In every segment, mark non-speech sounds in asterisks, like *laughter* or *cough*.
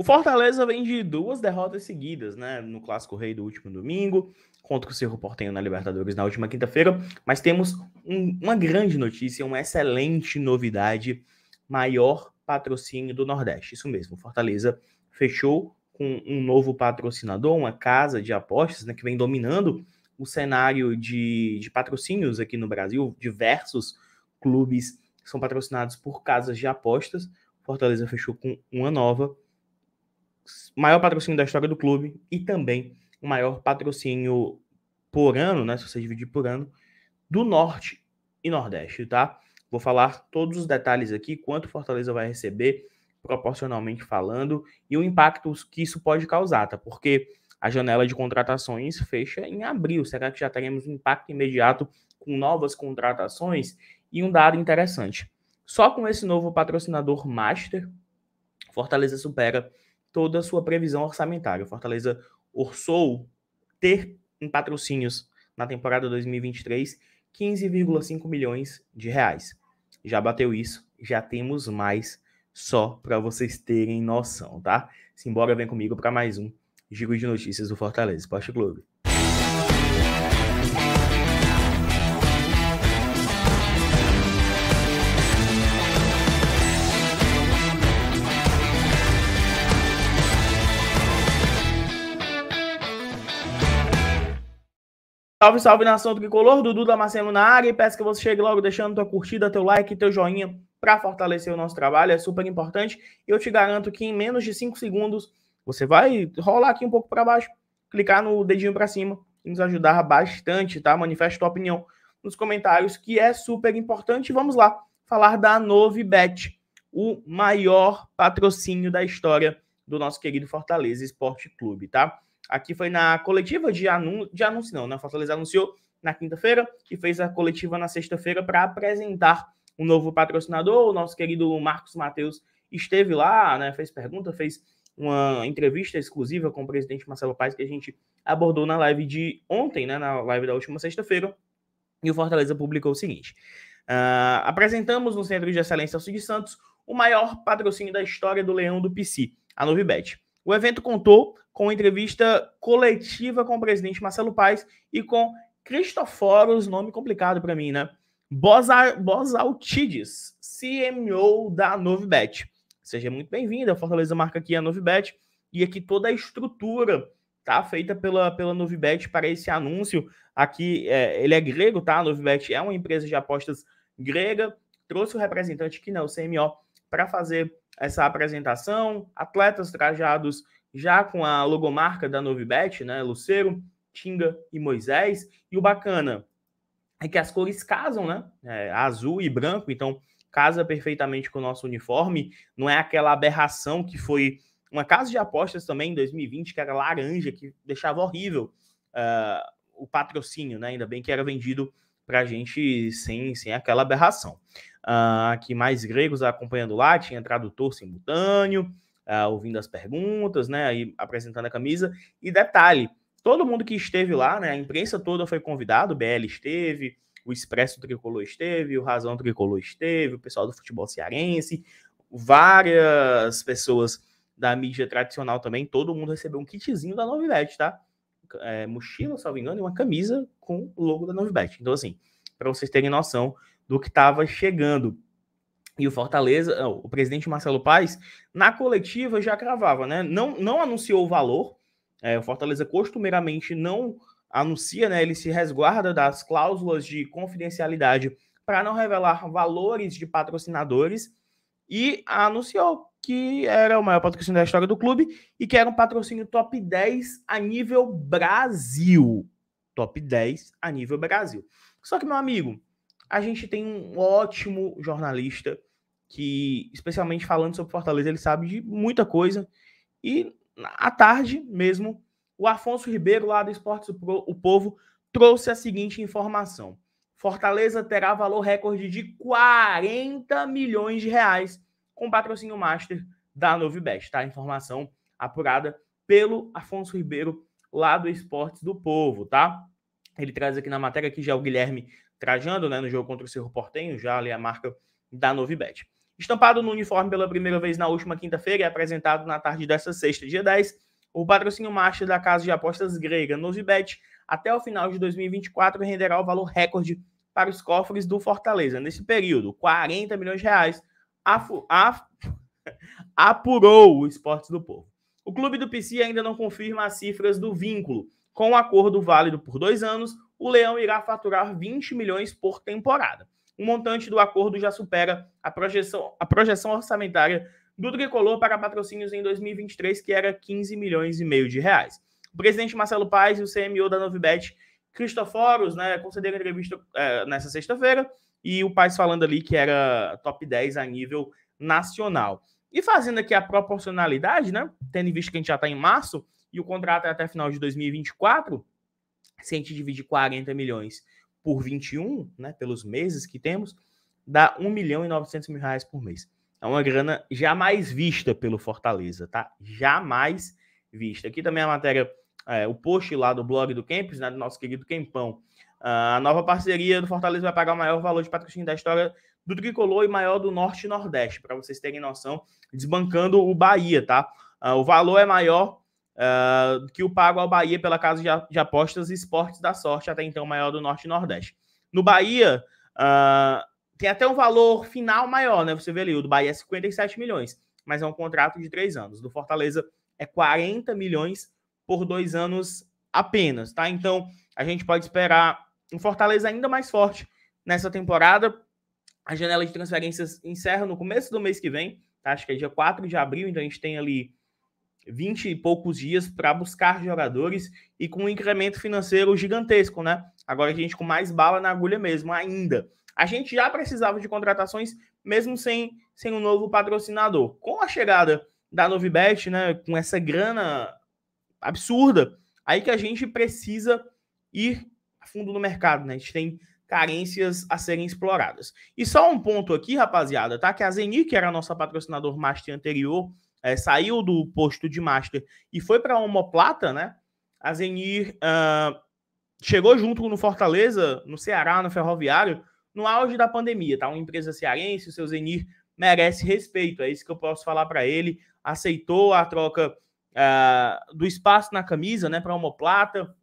O Fortaleza vem de duas derrotas seguidas, né? No Clássico Rei do último domingo, contra o Cerro Portenho na Libertadores na última quinta-feira. Mas temos um, uma grande notícia, uma excelente novidade: maior patrocínio do Nordeste. Isso mesmo, Fortaleza fechou com um novo patrocinador, uma casa de apostas, né? Que vem dominando o cenário de, de patrocínios aqui no Brasil. Diversos clubes são patrocinados por casas de apostas. Fortaleza fechou com uma nova maior patrocínio da história do clube e também o maior patrocínio por ano, né? Se você dividir por ano, do Norte e Nordeste, tá? Vou falar todos os detalhes aqui, quanto Fortaleza vai receber, proporcionalmente falando, e o impacto que isso pode causar, tá? Porque a janela de contratações fecha em abril. Será que já teremos um impacto imediato com novas contratações? E um dado interessante: só com esse novo patrocinador master, Fortaleza supera toda a sua previsão orçamentária. O Fortaleza orçou ter em patrocínios na temporada 2023 15,5 milhões de reais. Já bateu isso, já temos mais só para vocês terem noção, tá? Simbora, vem comigo para mais um Giro de Notícias do Fortaleza Esporte Clube. Salve, salve nação tricolor, Dudu Marcelo na área e peço que você chegue logo deixando tua curtida, teu like, teu joinha para fortalecer o nosso trabalho, é super importante. Eu te garanto que em menos de 5 segundos você vai rolar aqui um pouco para baixo, clicar no dedinho para cima e nos ajudar bastante, tá? Manifesta tua opinião nos comentários, que é super importante. Vamos lá falar da Novibet, o maior patrocínio da história do nosso querido Fortaleza Esporte Clube, tá? Aqui foi na coletiva de, anun de anúncio, não, né? Fortaleza anunciou na quinta-feira e fez a coletiva na sexta-feira para apresentar o um novo patrocinador. O nosso querido Marcos Matheus esteve lá, né? Fez pergunta, fez uma entrevista exclusiva com o presidente Marcelo Paes que a gente abordou na live de ontem, né? Na live da última sexta-feira. E o Fortaleza publicou o seguinte: uh, apresentamos no Centro de Excelência Alcide Santos o maior patrocínio da história do Leão do PC, a Novibet. O evento contou com entrevista coletiva com o presidente Marcelo Paes e com Cristoforos, nome complicado para mim, né? Bosaltides, CMO da Novibet. Seja muito bem-vindo, a Fortaleza marca aqui a Novibet e aqui toda a estrutura tá feita pela, pela Novibet para esse anúncio. Aqui é, ele é grego, tá? A Novibet é uma empresa de apostas grega, trouxe o representante que não, o CMO, para fazer essa apresentação, atletas trajados já com a logomarca da Novibet, né? Luceiro, Tinga e Moisés. E o bacana é que as cores casam, né? É, azul e branco, então casa perfeitamente com o nosso uniforme. Não é aquela aberração que foi uma casa de apostas também em 2020 que era laranja, que deixava horrível uh, o patrocínio, né? Ainda bem que era vendido para a gente sem, sem aquela aberração. Uh, aqui mais gregos acompanhando lá, tinha tradutor simultâneo, uh, ouvindo as perguntas, né? Aí apresentando a camisa. E detalhe: todo mundo que esteve lá, né? A imprensa toda foi convidada, o BL esteve, o Expresso Tricolor esteve, o Razão Tricolor esteve, o pessoal do futebol cearense, várias pessoas da mídia tradicional também, todo mundo recebeu um kitzinho da Novidade, tá? é, mochila, salvo engano, e uma camisa com o logo da Novibet. Então, assim, para vocês terem noção do que estava chegando. E o Fortaleza, ah, o presidente Marcelo Paes, na coletiva já cravava, né? Não, não anunciou o valor. É, o Fortaleza costumeiramente não anuncia, né? Ele se resguarda das cláusulas de confidencialidade para não revelar valores de patrocinadores e anunciou que era o maior patrocínio da história do clube e que era um patrocínio top 10 a nível Brasil. Top 10 a nível Brasil. Só que, meu amigo, a gente tem um ótimo jornalista que, especialmente falando sobre Fortaleza, ele sabe de muita coisa. E à tarde mesmo, o Afonso Ribeiro, lá do Esportes O Povo, trouxe a seguinte informação. Fortaleza terá valor recorde de 40 milhões de reais com patrocínio master da Novibet, tá? Informação apurada pelo Afonso Ribeiro, lá do Esportes do Povo, tá? Ele traz aqui na matéria que já é o Guilherme trajando, né, no jogo contra o Cerro Portenho, já ali a marca da Novibet. Estampado no uniforme pela primeira vez na última quinta-feira e apresentado na tarde desta sexta, dia 10, o patrocínio master da casa de apostas grega Novibet até o final de 2024 renderá o valor recorde para os cofres do Fortaleza. Nesse período, 40 milhões de reais afu, af, *laughs* apurou o Esporte do Povo. O clube do PC ainda não confirma as cifras do vínculo. Com o um acordo válido por dois anos, o Leão irá faturar 20 milhões por temporada. O montante do acordo já supera a projeção, a projeção orçamentária do Tricolor para patrocínios em 2023, que era 15 milhões e meio de reais. O presidente Marcelo Paes e o CMO da Novibet, Cristoforos, né, concederam entrevista é, nessa sexta-feira e o Paz falando ali que era top 10 a nível nacional. E fazendo aqui a proporcionalidade, né? Tendo em vista que a gente já está em março e o contrato é até final de 2024, se a gente dividir 40 milhões por 21, né? Pelos meses que temos, dá 1 milhão e 900 mil reais por mês. É uma grana jamais vista pelo Fortaleza, tá? Jamais vista. Aqui também a matéria é, o post lá do blog do Campos, né, do nosso querido Kempão. Ah, a nova parceria do Fortaleza vai pagar o maior valor de patrocínio da história do tricolor e maior do Norte e Nordeste, para vocês terem noção, desbancando o Bahia, tá? Ah, o valor é maior uh, que o pago ao Bahia pela Casa de, Apostas e Esportes da Sorte, até então maior do Norte e Nordeste. No Bahia, uh, tem até um valor final maior, né? Você vê ali, o do Bahia é 57 milhões, mas é um contrato de três anos. Do Fortaleza é 40 milhões por dois anos apenas, tá? Então, a gente pode esperar um Fortaleza ainda mais forte nessa temporada. A janela de transferências encerra no começo do mês que vem, tá? Acho que é dia 4 de abril, então a gente tem ali 20 e poucos dias para buscar jogadores e com um incremento financeiro gigantesco, né? Agora a gente com mais bala na agulha mesmo, ainda. A gente já precisava de contratações, mesmo sem, sem um novo patrocinador. Com a chegada da Novibet, né, com essa grana absurda. Aí que a gente precisa ir a fundo no mercado, né? A gente tem carências a serem exploradas. E só um ponto aqui, rapaziada, tá? Que a Zeni, que era a nossa patrocinador master anterior, é, saiu do posto de master e foi para a Homoplata, né? A Zenir uh, ah, chegou junto no Fortaleza, no Ceará, no Ferroviário, no auge da pandemia, tá? Uma empresa cearense, o seu Zenir merece respeito, é isso que eu posso falar para ele. Aceitou a troca uh, do espaço na camisa, né, para homoplata,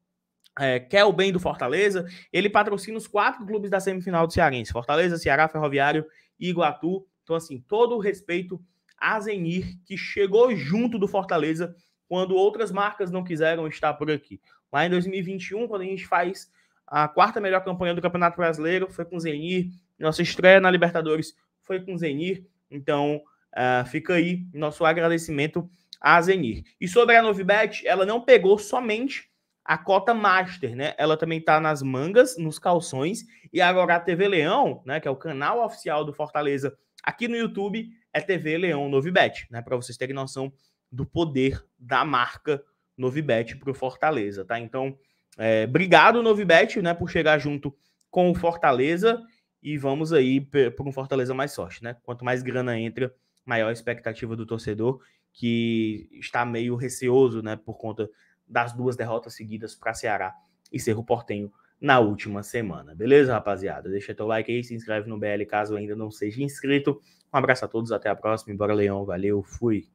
é, quer o bem do Fortaleza. Ele patrocina os quatro clubes da semifinal do Cearense: Fortaleza, Ceará, Ferroviário e Iguatu. Então, assim, todo o respeito a Zenir, que chegou junto do Fortaleza quando outras marcas não quiseram estar por aqui. Lá em 2021, quando a gente faz a quarta melhor campanha do Campeonato Brasileiro, foi com Zenir. Nossa estreia na Libertadores foi com Zenir. Então, uh, fica aí nosso agradecimento a Zenir. E sobre a Novibet, ela não pegou somente a cota master, né? Ela também tá nas mangas, nos calções e agora a TV Leão, né, que é o canal oficial do Fortaleza aqui no YouTube, é TV Leão Novibet, né, para vocês terem noção do poder da marca Novibet pro Fortaleza, tá? Então, é, obrigado Novibet, né, por chegar junto com o Fortaleza e vamos aí por um Fortaleza mais sorte, né? Quanto mais grana entra, maior a expectativa do torcedor que está meio receoso, né, por conta das duas derrotas seguidas para Ceará e Cerro Portenho na última semana. Beleza, rapaziada? Deixa teu like aí, se inscreve no BL caso ainda não seja inscrito. Um abraço a todos, até a próxima. Bora, Leão, valeu, fui.